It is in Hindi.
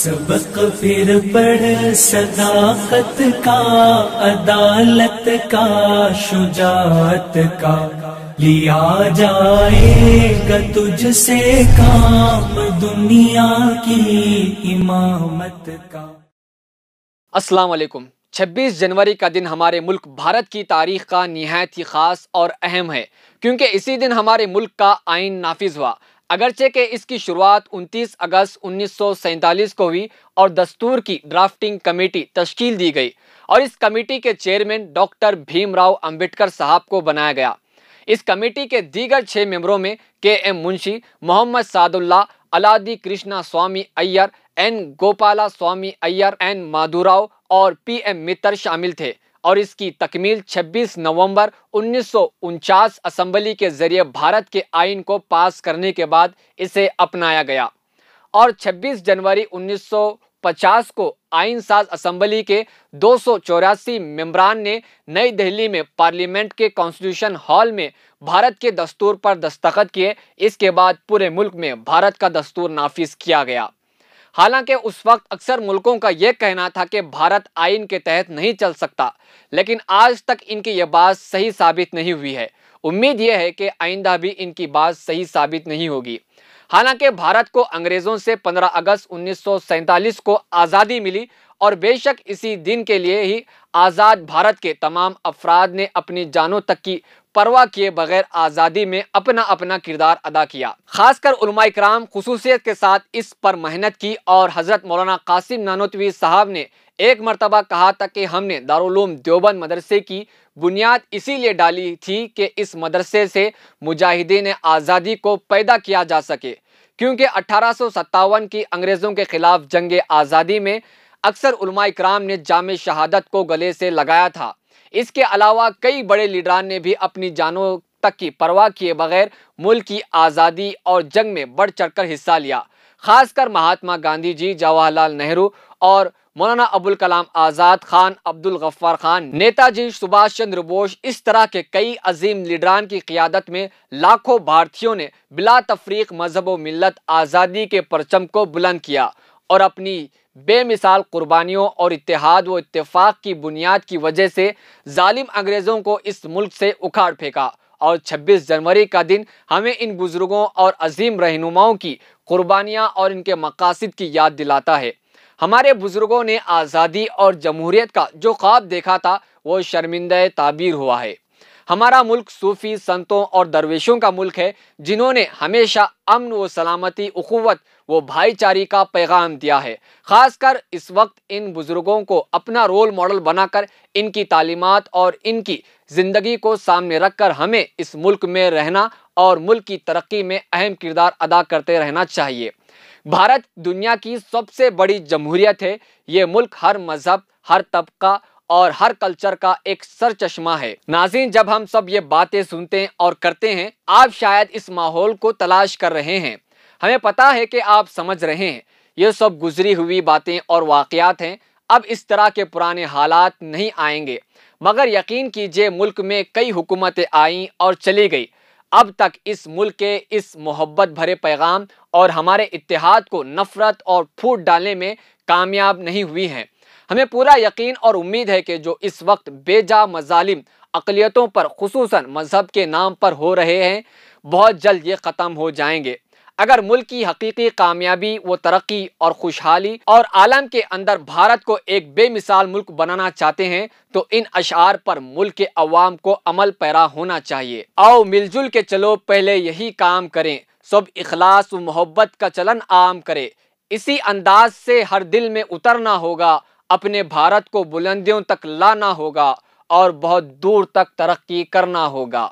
सबक फिर पढ़ सदाकत का अदालत का शुजात का लिया जाएगा तुझसे काम दुनिया की इमामत का अस्सलाम वालेकुम 26 जनवरी का दिन हमारे मुल्क भारत की तारीख का नहायत ही ख़ास और अहम है क्योंकि इसी दिन हमारे मुल्क का आइन नाफिज हुआ अगरचे के इसकी शुरुआत 29 अगस्त उन्नीस को हुई और दस्तूर की ड्राफ्टिंग कमेटी तश्कील दी गई और इस कमेटी के चेयरमैन डॉक्टर भीमराव अंबेडकर साहब को बनाया गया इस कमेटी के दीगर छः मेंबरों में K M Munshi Mohammad Saadulla Alladi Krishna Swami Ayyar N Gopala Swami Ayyar N Madhurao और पी एम मित्र शामिल थे और इसकी तकमील 26 नवंबर उन्नीस असेंबली के जरिए भारत के आइन को पास करने के बाद इसे अपनाया गया और 26 जनवरी 1950 को आइन साज असम्बली के दो मेंबरान ने नई दिल्ली में पार्लियामेंट के कॉन्स्टिट्यूशन हॉल में भारत के दस्तूर पर दस्तखत किए इसके बाद पूरे मुल्क में भारत का दस्तूर नाफिज किया गया हालांकि उस वक्त अक्सर मुल्कों का यह कहना था कि भारत आइन के तहत नहीं चल सकता लेकिन आज तक इनकी यह बात सही साबित नहीं हुई है उम्मीद यह है कि आइंदा भी इनकी बात सही साबित नहीं होगी हालांकि भारत को अंग्रेज़ों से 15 अगस्त उन्नीस को आज़ादी मिली और बेशक इसी दिन के लिए ही आज़ाद भारत के तमाम अफराद ने अपनी जानों तक की परवाह किए बगैर आज़ादी में अपना अपना किरदार अदा किया खासकर कराम खसूसियत के साथ इस पर मेहनत की और हज़रत मौलाना कासिम नानोतवी साहब ने एक मरतबा कहा था कि हमने दारूम देवबंद मदरसे की बुनियाद इसीलिए डाली थी कि इस मदरसे से मुजाहिदीन आज़ादी को पैदा किया जा सके क्योंकि अठारह की अंग्रेज़ों के ख़िलाफ़ जंग आज़ादी में अक्सर कराम ने जाम शहादत को गले से लगाया था इसके अलावा कई बड़े लीडरान ने भी अपनी जानों तक की परवाह किए बगैर मुल्क की आज़ादी और जंग में बढ़ चढ़कर हिस्सा लिया खासकर महात्मा गांधी जी जवाहरलाल नेहरू और मौलाना अबुल कलाम आज़ाद खान अब्दुल गफ्फार खान नेताजी सुभाष चंद्र बोस इस तरह के कई अजीम लीडरान की क्यादत में लाखों भारतीयों ने बिला तफरीक मजहब व मिलत आज़ादी के परचम को बुलंद किया और अपनी बेमिसाल कुर्बानियों और इतिहाद व इतफ़ाक़ की बुनियाद की वजह से जालिम अंग्रेज़ों को इस मुल्क से उखाड़ फेंका और 26 जनवरी का दिन हमें इन बुज़ुर्गों और अजीम रहनुमाओं की कुर्बानियाँ और इनके मकासद की याद दिलाता है हमारे बुज़ुर्गों ने आज़ादी और जमहूरीत का जो ख्वाब देखा था वो शर्मिंदा ताबीर हुआ है हमारा मुल्क सूफी संतों और दरवेशों का मुल्क है जिन्होंने हमेशा अमन व सलामती अखुवत व भाईचारे का पैगाम दिया है खासकर इस वक्त इन बुज़ुर्गों को अपना रोल मॉडल बनाकर इनकी तालीमत और इनकी ज़िंदगी को सामने रखकर हमें इस मुल्क में रहना और मुल्क की तरक्की में अहम किरदार अदा करते रहना चाहिए भारत दुनिया की सबसे बड़ी जमहूरियत है ये मुल्क हर मज़हब हर तबका और हर कल्चर का एक सर चश्मा है नाजिन जब हम सब ये बातें सुनते हैं और करते हैं आप शायद इस माहौल को तलाश कर रहे हैं हमें पता है कि आप समझ रहे हैं ये सब गुजरी हुई बातें और वाकयात हैं अब इस तरह के पुराने हालात नहीं आएंगे मगर यकीन कीजिए मुल्क में कई हुकूमतें आईं और चली गई अब तक इस मुल्क के इस मोहब्बत भरे पैगाम और हमारे इतिहाद को नफ़रत और फूट डालने में कामयाब नहीं हुई हैं हमें पूरा यकीन और उम्मीद है कि जो इस वक्त बेजा मजालिम अकलीतों पर खसूस मजहब के नाम पर हो रहे हैं बहुत जल्द ये ख़त्म हो जाएंगे अगर मुल्क की हकीकी कामयाबी व तरक्की और खुशहाली और आलम के अंदर भारत को एक बेमिसाल मुल्क बनाना चाहते हैं तो इन अशार पर मुल्क के अवाम को अमल पैरा होना चाहिए आओ मिलजुल के चलो पहले यही काम करें सब इखलास व मोहब्बत का चलन आम करे इसी अंदाज से हर दिल में उतरना होगा अपने भारत को बुलंदियों तक लाना होगा और बहुत दूर तक तरक्की करना होगा